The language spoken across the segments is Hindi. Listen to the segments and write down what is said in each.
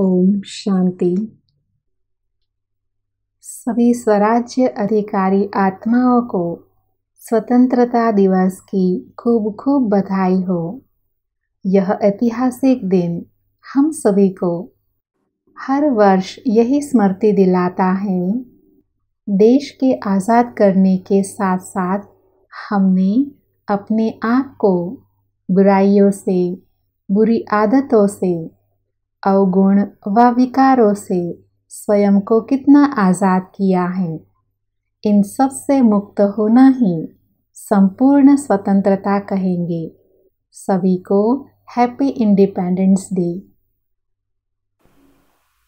ओम शांति सभी स्वराज्य अधिकारी आत्माओं को स्वतंत्रता दिवस की खूब खूब बधाई हो यह ऐतिहासिक दिन हम सभी को हर वर्ष यही स्मृति दिलाता है देश के आज़ाद करने के साथ साथ हमने अपने आप को बुराइयों से बुरी आदतों से अवगुण व विकारों से स्वयं को कितना आज़ाद किया है इन सब से मुक्त होना ही संपूर्ण स्वतंत्रता कहेंगे सभी को हैप्पी इंडिपेंडेंस डे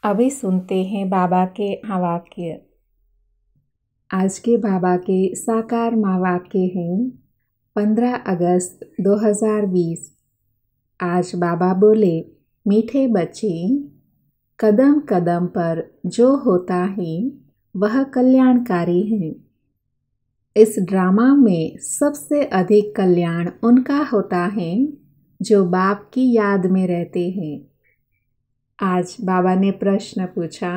अभी सुनते हैं बाबा के महावाक्य आज के बाबा के साकार महावाक्य हैं 15 अगस्त 2020 आज बाबा बोले मीठे बच्चे कदम कदम पर जो होता है वह कल्याणकारी है इस ड्रामा में सबसे अधिक कल्याण उनका होता है जो बाप की याद में रहते हैं आज बाबा ने प्रश्न पूछा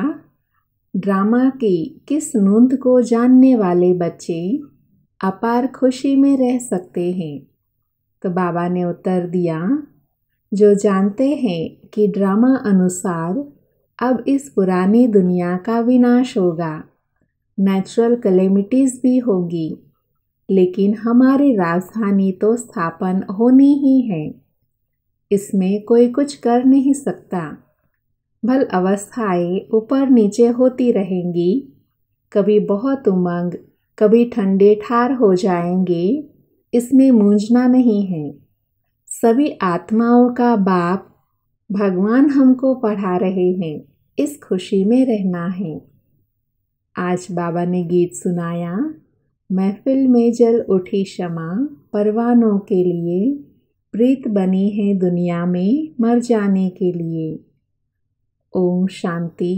ड्रामा की किस नूंद को जानने वाले बच्चे अपार खुशी में रह सकते हैं तो बाबा ने उत्तर दिया जो जानते हैं कि ड्रामा अनुसार अब इस पुरानी दुनिया का विनाश होगा नेचुरल कलेमिटीज़ भी होगी लेकिन हमारी राजधानी तो स्थापन होनी ही है इसमें कोई कुछ कर नहीं सकता भल अवस्थाएं ऊपर नीचे होती रहेंगी कभी बहुत उमंग कभी ठंडे ठार हो जाएंगे इसमें मूंझना नहीं है सभी आत्माओं का बाप भगवान हमको पढ़ा रहे हैं इस खुशी में रहना है आज बाबा ने गीत सुनाया महफिल में जल उठी क्षमा परवानों के लिए प्रीत बनी है दुनिया में मर जाने के लिए ओम शांति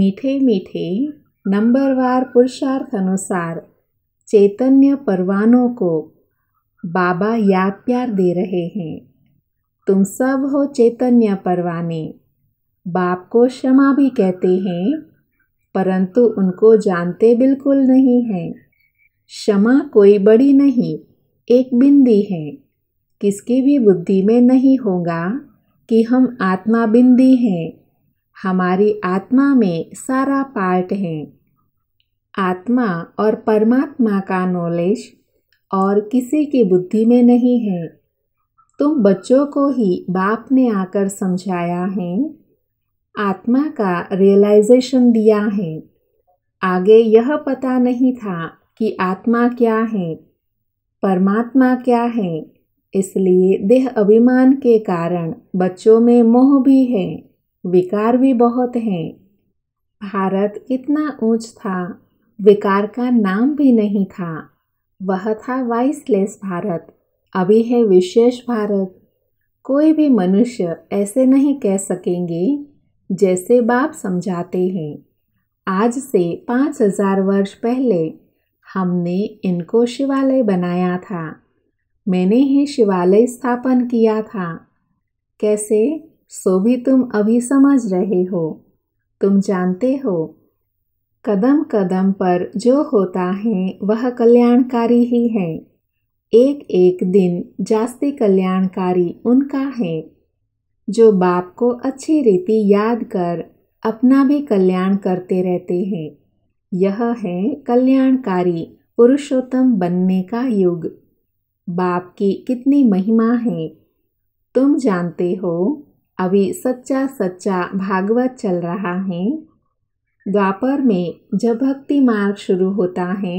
मीठे मीठे नंबरवार पुरुषार्थ अनुसार चैतन्य परवानों को बाबा याद प्यार दे रहे हैं तुम सब हो चैतन्य परवाने बाप को क्षमा भी कहते हैं परंतु उनको जानते बिल्कुल नहीं हैं क्षमा कोई बड़ी नहीं एक बिंदी है किसकी भी बुद्धि में नहीं होगा कि हम आत्मा बिंदी हैं हमारी आत्मा में सारा पार्ट है आत्मा और परमात्मा का नॉलेज और किसी की बुद्धि में नहीं है तुम बच्चों को ही बाप ने आकर समझाया है आत्मा का रियलाइजेशन दिया है आगे यह पता नहीं था कि आत्मा क्या है परमात्मा क्या है इसलिए देह अभिमान के कारण बच्चों में मोह भी है विकार भी बहुत हैं भारत इतना ऊंच था विकार का नाम भी नहीं था वह था वाइसलेस भारत अभी है विशेष भारत कोई भी मनुष्य ऐसे नहीं कह सकेंगे जैसे बाप समझाते हैं आज से पाँच हजार वर्ष पहले हमने इनको शिवालय बनाया था मैंने ही शिवालय स्थापन किया था कैसे सो भी तुम अभी समझ रहे हो तुम जानते हो कदम कदम पर जो होता है वह कल्याणकारी ही है एक एक दिन जास्ती कल्याणकारी उनका है जो बाप को अच्छी रीति याद कर अपना भी कल्याण करते रहते हैं यह है कल्याणकारी पुरुषोत्तम बनने का युग बाप की कितनी महिमा है तुम जानते हो अभी सच्चा सच्चा भागवत चल रहा है द्वापर में जब भक्ति मार्ग शुरू होता है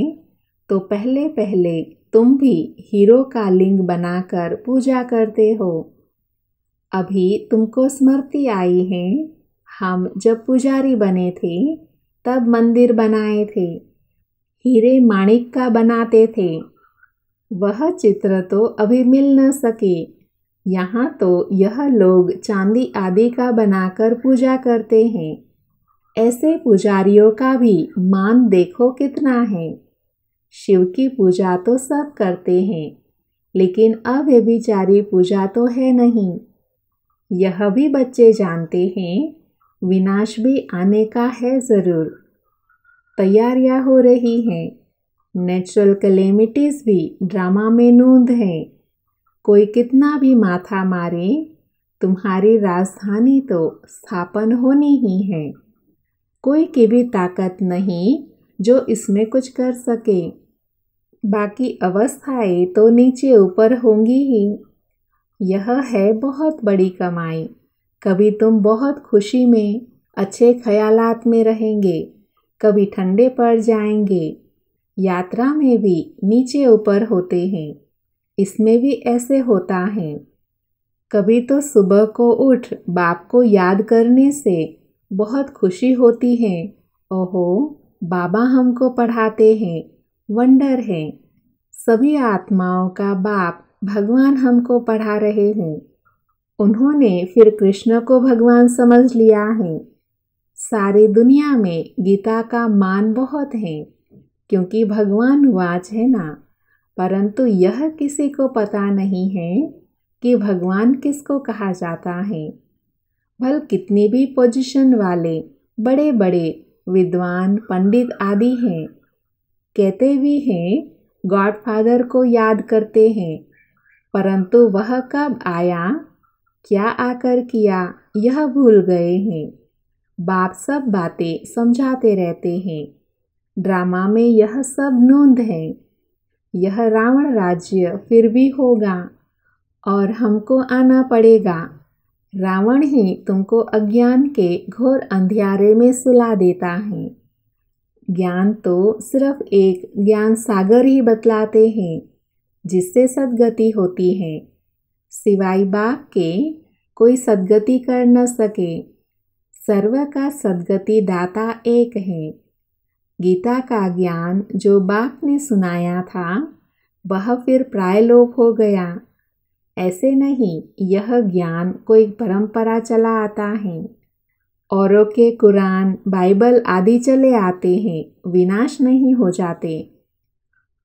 तो पहले पहले तुम भी हीरो का लिंग बनाकर पूजा करते हो अभी तुमको स्मृति आई है हम जब पुजारी बने थे तब मंदिर बनाए थे हीरे माणिक का बनाते थे वह चित्र तो अभी मिल न सके यहाँ तो यह लोग चांदी आदि का बनाकर पूजा करते हैं ऐसे पुजारियों का भी मान देखो कितना है शिव की पूजा तो सब करते हैं लेकिन अव्यभिचारी पूजा तो है नहीं यह भी बच्चे जानते हैं विनाश भी आने का है ज़रूर तैयारियां हो रही हैं नेचुरल कलेमिटीज़ भी ड्रामा में नूंद हैं कोई कितना भी माथा मारे तुम्हारी राजधानी तो स्थापन होनी ही है कोई की भी ताकत नहीं जो इसमें कुछ कर सके बाकी अवस्थाएं तो नीचे ऊपर होंगी ही यह है बहुत बड़ी कमाई कभी तुम बहुत खुशी में अच्छे ख्यालात में रहेंगे कभी ठंडे पड़ जाएंगे यात्रा में भी नीचे ऊपर होते हैं इसमें भी ऐसे होता है कभी तो सुबह को उठ बाप को याद करने से बहुत खुशी होती है ओहो बाबा हमको पढ़ाते हैं वंडर है सभी आत्माओं का बाप भगवान हमको पढ़ा रहे हैं उन्होंने फिर कृष्ण को भगवान समझ लिया है सारी दुनिया में गीता का मान बहुत है क्योंकि भगवान वाच है ना परंतु यह किसी को पता नहीं है कि भगवान किसको कहा जाता है फल कितने भी पोजीशन वाले बड़े बड़े विद्वान पंडित आदि हैं कहते भी हैं गॉडफादर को याद करते हैं परंतु वह कब आया क्या आकर किया यह भूल गए हैं बाप सब बातें समझाते रहते हैं ड्रामा में यह सब नोंद है यह रावण राज्य फिर भी होगा और हमको आना पड़ेगा रावण ही तुमको अज्ञान के घोर अंधियारे में सुला देता है ज्ञान तो सिर्फ एक ज्ञान सागर ही बतलाते हैं जिससे सदगति होती है सिवाय बाप के कोई सदगति कर न सके सर्व का सदगति दाता एक है गीता का ज्ञान जो बाप ने सुनाया था वह फिर प्रायलोप हो गया ऐसे नहीं यह ज्ञान कोई परंपरा चला आता है औरों के कुरान बाइबल आदि चले आते हैं विनाश नहीं हो जाते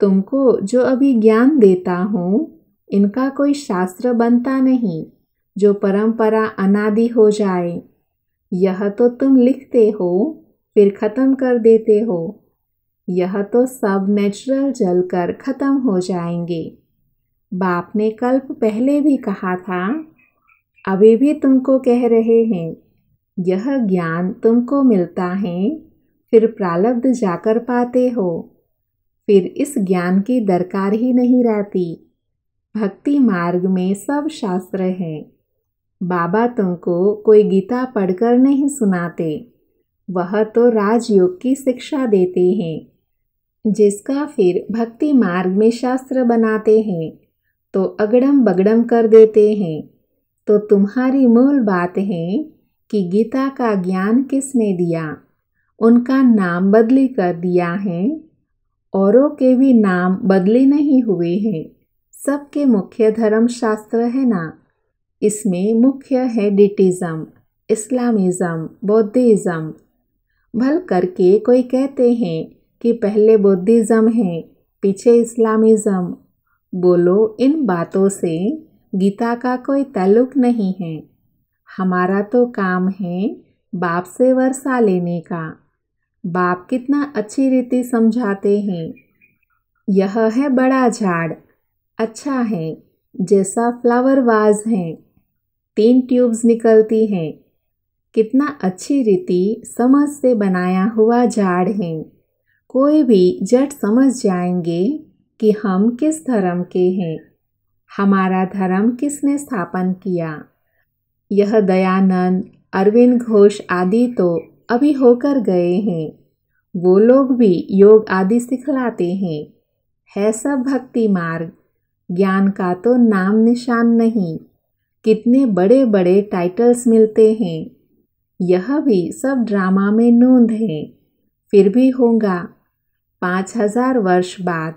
तुमको जो अभी ज्ञान देता हूँ इनका कोई शास्त्र बनता नहीं जो परंपरा अनादि हो जाए यह तो तुम लिखते हो फिर ख़त्म कर देते हो यह तो सब नेचुरल जलकर ख़त्म हो जाएंगे बाप ने कल्प पहले भी कहा था अभी भी तुमको कह रहे हैं यह ज्ञान तुमको मिलता है फिर प्रालब्ध जाकर पाते हो फिर इस ज्ञान की दरकार ही नहीं रहती भक्ति मार्ग में सब शास्त्र हैं बाबा तुमको कोई गीता पढ़कर नहीं सुनाते वह तो राजयोग की शिक्षा देते हैं जिसका फिर भक्ति मार्ग में शास्त्र बनाते हैं तो अगड़म बगड़म कर देते हैं तो तुम्हारी मूल बात है कि गीता का ज्ञान किसने दिया उनका नाम बदली कर दिया है औरों के भी नाम बदले नहीं हुए हैं सबके मुख्य धर्म शास्त्र है ना इसमें मुख्य है डिटिज़म इस्लामिज़म बौद्धिज़म भल करके कोई कहते हैं कि पहले बौद्धिज़म है पीछे इस्लामिज़म बोलो इन बातों से गीता का कोई तल्लुक नहीं है हमारा तो काम है बाप से वर्षा लेने का बाप कितना अच्छी रीति समझाते हैं यह है बड़ा झाड़ अच्छा है जैसा फ्लावर वाज है तीन ट्यूब्स निकलती हैं कितना अच्छी रीति समझ से बनाया हुआ झाड़ है कोई भी जट समझ जाएंगे कि हम किस धर्म के हैं हमारा धर्म किसने स्थापन किया यह दयानंद अरविंद घोष आदि तो अभी होकर गए हैं वो लोग भी योग आदि सिखलाते हैं है सब भक्ति मार्ग ज्ञान का तो नाम निशान नहीं कितने बड़े बड़े टाइटल्स मिलते हैं यह भी सब ड्रामा में नूंद है फिर भी होगा पाँच हजार वर्ष बाद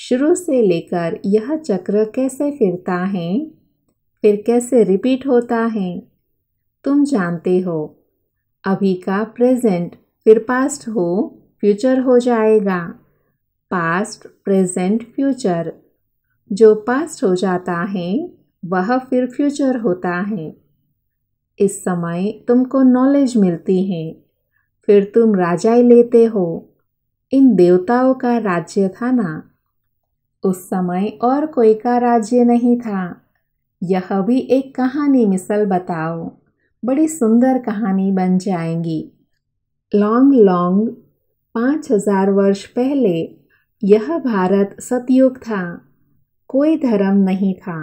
शुरू से लेकर यह चक्र कैसे फिरता है फिर कैसे रिपीट होता है तुम जानते हो अभी का प्रेजेंट फिर पास्ट हो फ्यूचर हो जाएगा पास्ट प्रेजेंट फ्यूचर जो पास्ट हो जाता है वह फिर फ्यूचर होता है इस समय तुमको नॉलेज मिलती है फिर तुम राजाई लेते हो इन देवताओं का राज्य था ना उस समय और कोई का राज्य नहीं था यह भी एक कहानी मिसल बताओ बड़ी सुंदर कहानी बन जाएंगी लॉन्ग लॉन्ग पाँच हजार वर्ष पहले यह भारत सतयुग था कोई धर्म नहीं था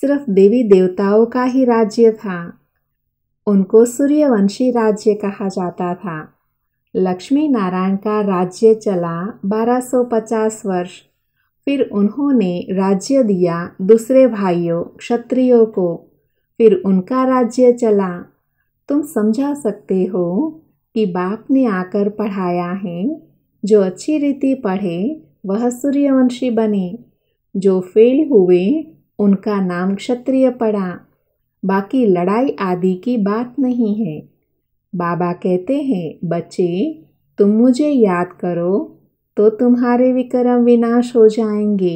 सिर्फ देवी देवताओं का ही राज्य था उनको सूर्यवंशी राज्य कहा जाता था लक्ष्मी नारायण का राज्य चला 1250 वर्ष फिर उन्होंने राज्य दिया दूसरे भाइयों क्षत्रियों को फिर उनका राज्य चला तुम समझा सकते हो कि बाप ने आकर पढ़ाया है जो अच्छी रीति पढ़े वह सूर्यवंशी बने जो फेल हुए उनका नाम क्षत्रिय पड़ा बाकी लड़ाई आदि की बात नहीं है बाबा कहते हैं बच्चे तुम मुझे याद करो तो तुम्हारे विक्रम विनाश हो जाएंगे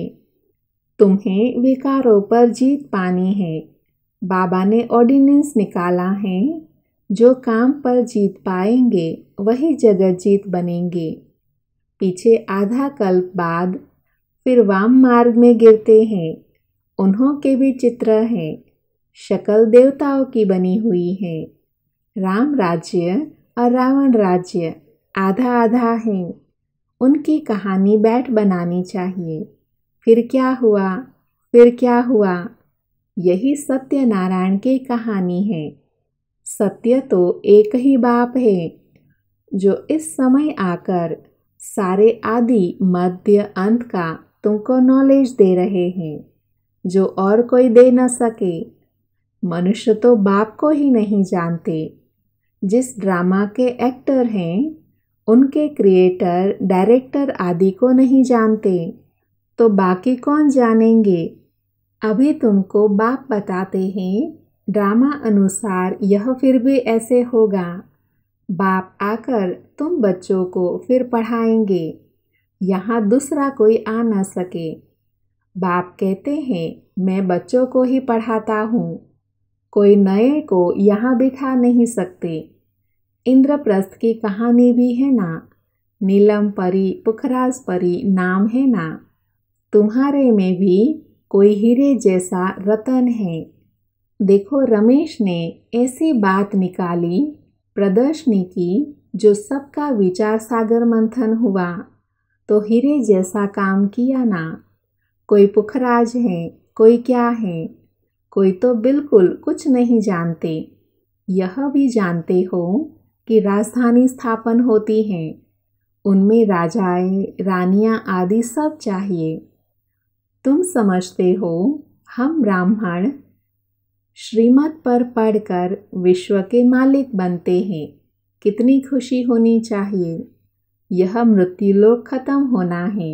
तुम्हें विकारों पर जीत पानी है बाबा ने ऑर्डिनेंस निकाला है जो काम पर जीत पाएंगे वही जगत जीत बनेंगे पीछे आधा कल्प बाद फिर वाम मार्ग में गिरते हैं उन्हों के भी चित्र हैं शक्ल देवताओं की बनी हुई है राम राज्य और रावण राज्य आधा आधा हैं उनकी कहानी बैट बनानी चाहिए फिर क्या हुआ फिर क्या हुआ यही सत्यनारायण की कहानी है सत्य तो एक ही बाप है जो इस समय आकर सारे आदि मध्य अंत का तुमको नॉलेज दे रहे हैं जो और कोई दे न सके मनुष्य तो बाप को ही नहीं जानते जिस ड्रामा के एक्टर हैं उनके क्रिएटर डायरेक्टर आदि को नहीं जानते तो बाकी कौन जानेंगे अभी तुमको बाप बताते हैं ड्रामा अनुसार यह फिर भी ऐसे होगा बाप आकर तुम बच्चों को फिर पढ़ाएंगे यहाँ दूसरा कोई आ ना सके बाप कहते हैं मैं बच्चों को ही पढ़ाता हूँ कोई नए को यहाँ बिठा नहीं सकते इंद्रप्रस्थ की कहानी भी है ना नीलम परी पुखराज परी नाम है ना तुम्हारे में भी कोई हीरे जैसा रतन है देखो रमेश ने ऐसी बात निकाली प्रदर्शनी की जो सबका विचार सागर मंथन हुआ तो हीरे जैसा काम किया ना कोई पुखराज है कोई क्या है कोई तो बिल्कुल कुछ नहीं जानते यह भी जानते हो की राजधानी स्थापन होती हैं उनमें राजाएं रानियां आदि सब चाहिए तुम समझते हो हम ब्राह्मण श्रीमत पर पढ़कर विश्व के मालिक बनते हैं कितनी खुशी होनी चाहिए यह मृत्युलोक खत्म होना है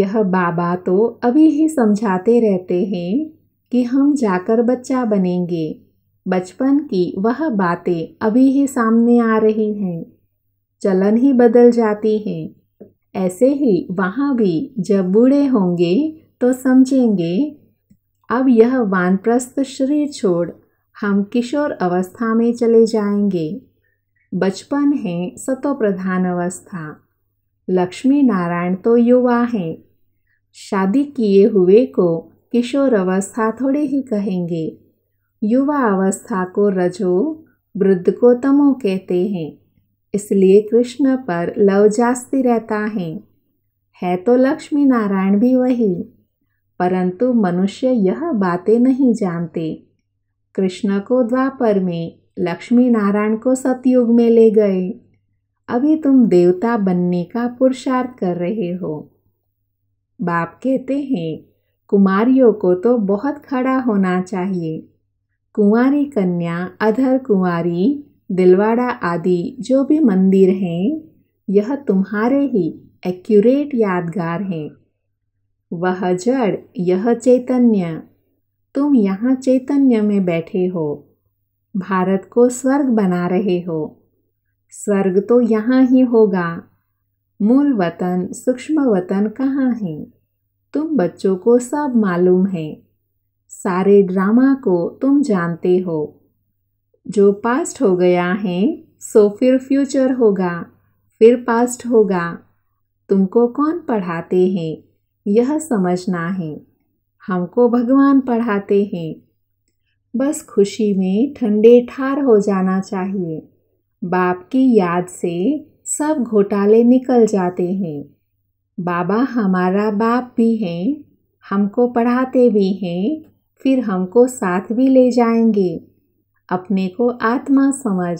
यह बाबा तो अभी ही समझाते रहते हैं कि हम जाकर बच्चा बनेंगे बचपन की वह बातें अभी ही सामने आ रही हैं चलन ही बदल जाती हैं ऐसे ही वहाँ भी जब बूढ़े होंगे तो समझेंगे अब यह वानप्रस्थ शरीर छोड़ हम किशोर अवस्था में चले जाएंगे बचपन है सतो प्रधान अवस्था लक्ष्मी नारायण तो युवा हैं शादी किए हुए को किशोर अवस्था थोड़े ही कहेंगे युवा अवस्था को रजो वृद्ध को तमो कहते हैं इसलिए कृष्ण पर लव जास्ती रहता है है तो लक्ष्मी नारायण भी वही परंतु मनुष्य यह बातें नहीं जानते कृष्ण को द्वापर में लक्ष्मी नारायण को सतयुग में ले गए अभी तुम देवता बनने का पुरुषार्थ कर रहे हो बाप कहते हैं कुमारियों को तो बहुत खड़ा होना चाहिए कुंवारी कन्या अधर कुंवारी दिलवाड़ा आदि जो भी मंदिर हैं यह तुम्हारे ही एक्यूरेट यादगार हैं वह जड़ यह चैतन्य तुम यहाँ चैतन्य में बैठे हो भारत को स्वर्ग बना रहे हो स्वर्ग तो यहाँ ही होगा मूल वतन सूक्ष्म वतन कहाँ है तुम बच्चों को सब मालूम है सारे ड्रामा को तुम जानते हो जो पास्ट हो गया है सो फिर फ्यूचर होगा फिर पास्ट होगा तुमको कौन पढ़ाते हैं यह समझना है हमको भगवान पढ़ाते हैं बस खुशी में ठंडे ठार हो जाना चाहिए बाप की याद से सब घोटाले निकल जाते हैं बाबा हमारा बाप भी हैं हमको पढ़ाते भी हैं फिर हमको साथ भी ले जाएंगे अपने को आत्मा समझ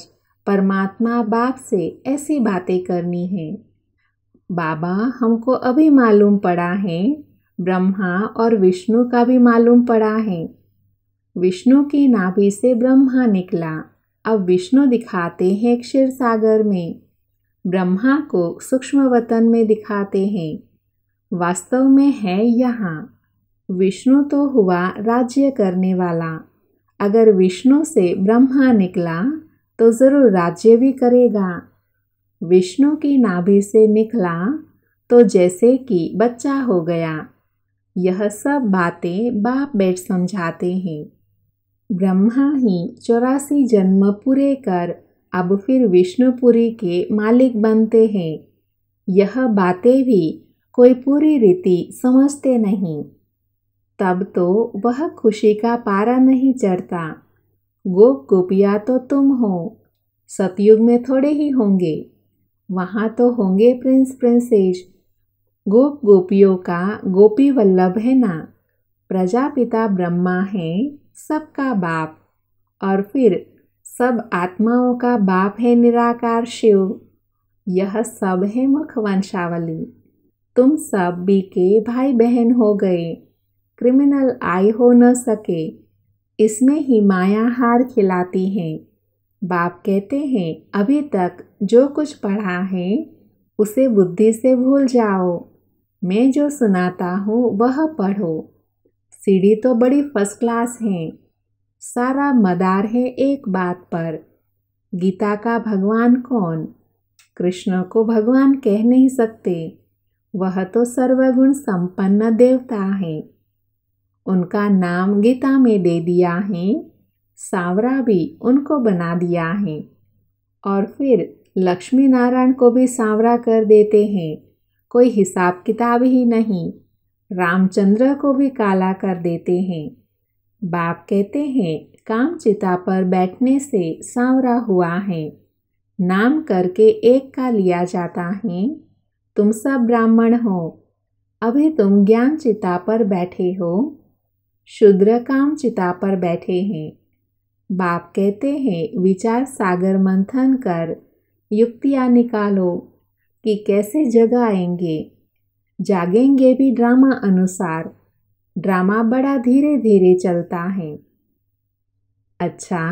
परमात्मा बाप से ऐसी बातें करनी है बाबा हमको अभी मालूम पड़ा है ब्रह्मा और विष्णु का भी मालूम पड़ा है विष्णु की नाभि से ब्रह्मा निकला अब विष्णु दिखाते हैं क्षीर सागर में ब्रह्मा को सूक्ष्म वतन में दिखाते हैं वास्तव में है यहाँ विष्णु तो हुआ राज्य करने वाला अगर विष्णु से ब्रह्मा निकला तो ज़रूर राज्य भी करेगा विष्णु की नाभि से निकला तो जैसे कि बच्चा हो गया यह सब बातें बाप बैठ समझाते हैं ब्रह्मा ही चौरासी जन्म पूरे कर अब फिर विष्णुपुरी के मालिक बनते हैं यह बातें भी कोई पूरी रीति समझते नहीं तब तो वह खुशी का पारा नहीं चढ़ता गोप गोपिया तो तुम हो सतयुग में थोड़े ही होंगे वहाँ तो होंगे प्रिंस प्रिंसेस गोप गोपियों का गोपी वल्लभ है ना प्रजापिता ब्रह्मा है सबका बाप और फिर सब आत्माओं का बाप है निराकार शिव यह सब है मुख वंशावली तुम सब बी के भाई बहन हो गए क्रिमिनल आय हो न सके इसमें ही माया हार खिलाती हैं बाप कहते हैं अभी तक जो कुछ पढ़ा है उसे बुद्धि से भूल जाओ मैं जो सुनाता हूँ वह पढ़ो सीढ़ी तो बड़ी फर्स्ट क्लास है सारा मदार है एक बात पर गीता का भगवान कौन कृष्ण को भगवान कह नहीं सकते वह तो सर्वगुण संपन्न देवता है उनका नाम गीता में दे दिया है सावरा भी उनको बना दिया है और फिर लक्ष्मी नारायण को भी सांवरा कर देते हैं कोई हिसाब किताब ही नहीं रामचंद्र को भी काला कर देते हैं बाप कहते हैं काम चिता पर बैठने से सांवरा हुआ है नाम करके एक का लिया जाता है तुम सब ब्राह्मण हो अभी तुम ज्ञान चिता पर बैठे हो शुद्रकाम चिता पर बैठे हैं बाप कहते हैं विचार सागर मंथन कर युक्तियाँ निकालो कि कैसे जगाएंगे जागेंगे भी ड्रामा अनुसार ड्रामा बड़ा धीरे धीरे चलता है अच्छा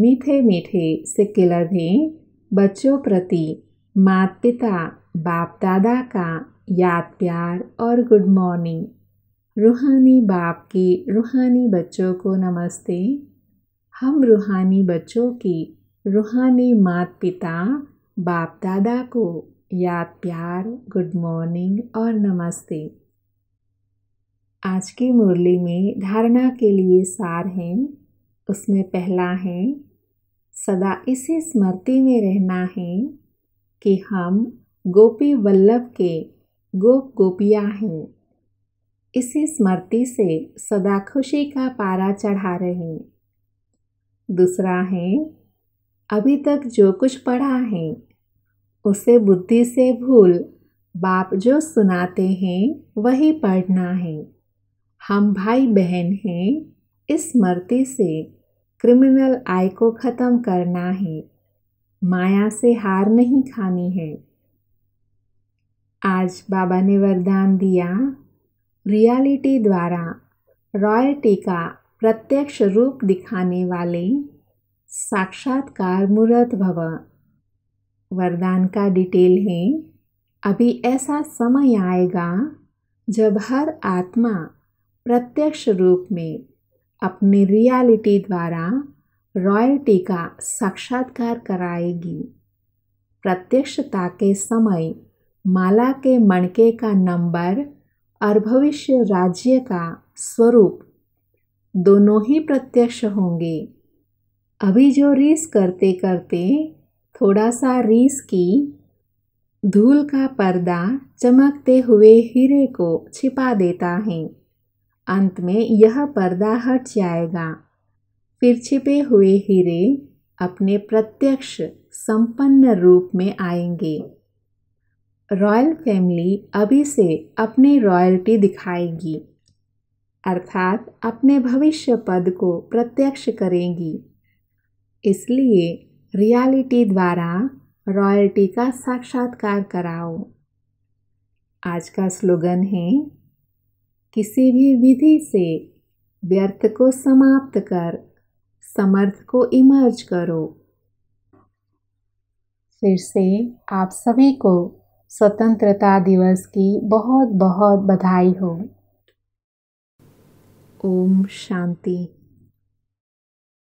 मीठे मीठे से किलधे बच्चों प्रति माता पिता बाप दादा का याद प्यार और गुड मॉर्निंग रूहानी बाप के रूहानी बच्चों को नमस्ते हम रूहानी बच्चों की रूहानी मात पिता बाप दादा को याद प्यार गुड मॉर्निंग और नमस्ते आज की मुरली में धारणा के लिए सार हैं उसमें पहला है सदा इसी स्मृति में रहना है कि हम गोपी वल्लभ के गोप गोपियाँ हैं इसी स्मृति से सदा खुशी का पारा चढ़ा रहे दूसरा है अभी तक जो कुछ पढ़ा है उसे बुद्धि से भूल बाप जो सुनाते हैं वही पढ़ना है हम भाई बहन हैं इस स्मृति से क्रिमिनल आय को ख़त्म करना है माया से हार नहीं खानी है आज बाबा ने वरदान दिया रियलिटी द्वारा रॉयल्टी का प्रत्यक्ष रूप दिखाने वाले साक्षात्कार मूर्त भव वरदान का डिटेल है अभी ऐसा समय आएगा जब हर आत्मा प्रत्यक्ष रूप में अपनी रियलिटी द्वारा रॉयल्टी का साक्षात्कार कराएगी प्रत्यक्षता के समय माला के मणके का नंबर और भविष्य राज्य का स्वरूप दोनों ही प्रत्यक्ष होंगे अभी जो रीस करते करते थोड़ा सा रीस की धूल का पर्दा चमकते हुए हीरे को छिपा देता है अंत में यह पर्दा हट जाएगा फिर छिपे हुए हीरे अपने प्रत्यक्ष संपन्न रूप में आएंगे रॉयल फैमिली अभी से अपनी रॉयल्टी दिखाएगी अर्थात अपने भविष्य पद को प्रत्यक्ष करेंगी इसलिए रियलिटी द्वारा रॉयल्टी का साक्षात्कार कराओ आज का स्लोगन है किसी भी विधि से व्यर्थ को समाप्त कर समर्थ को इमर्ज करो फिर से आप सभी को स्वतंत्रता दिवस की बहुत बहुत बधाई हो ओम शांति